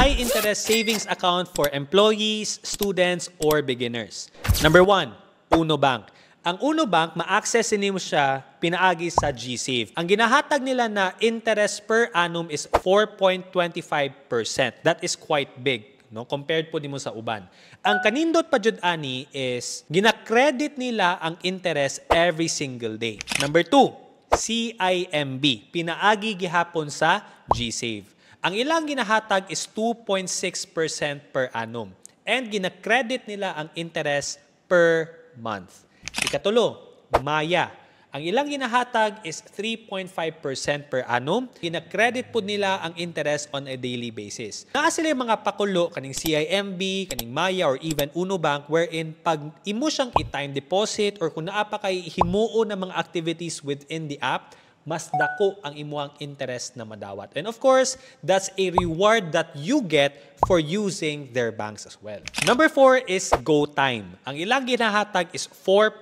high interest savings account for employees, students, or beginners. Number one, Uno Bank. Ang Uno Bank, ma-access mo siya pinaagi sa GSave. Ang ginahatag nila na interest per annum is 4.25%. That is quite big no compared po din mo sa uban. Ang kanindot pa jud ani is gina-credit nila ang interest every single day. Number 2 CIMB, pinaagi gihapon sa GSave. Ang ilang ginahatag is 2.6% per annum and ginakredit nila ang interest per month. Ikatulo, Maya. Ang ilang ginahatag is 3.5% per annum. Ginakredit po nila ang interest on a daily basis. Naa sila yung mga pakulo kaning CIMB, kaning Maya, or even Uno Bank wherein pag imo siyang i-time deposit or kung naa pa kay himuon ng mga activities within the app, mas dako ang imuang interest na madawat. And of course, that's a reward that you get for using their banks as well. Number four is go time. Ang ilang ginahatag is 4%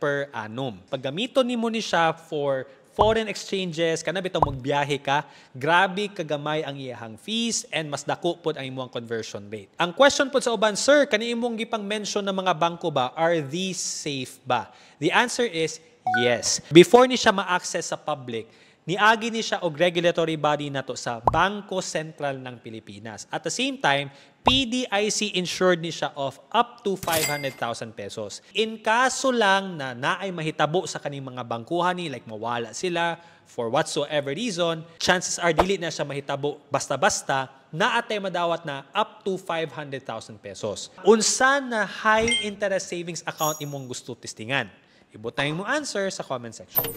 per annum. Pag gamiton ni mo ni siya for foreign exchanges, kana bitaw magbiyahe ka, grabe kagamay ang iyahang fees and mas dako pod ang imuang conversion rate. Ang question pod sa uban, sir, kani imong gipang mention ng mga bangko ba, are these safe ba? The answer is Yes. Before ni siya ma-access sa public, niagi ni siya og regulatory body na to sa Bangko Sentral ng Pilipinas. At the same time, PDIC insured ni siya of up to 500,000 pesos. In kaso lang na naay mahitabo sa kaning mga bangkuhan ni, like mawala sila for whatsoever reason, chances are dili na siya mahitabo basta-basta, na atay madawat na up to 500,000 pesos. Unsa na high interest savings account imong gusto testingan? Ibutay mo answer sa comment section.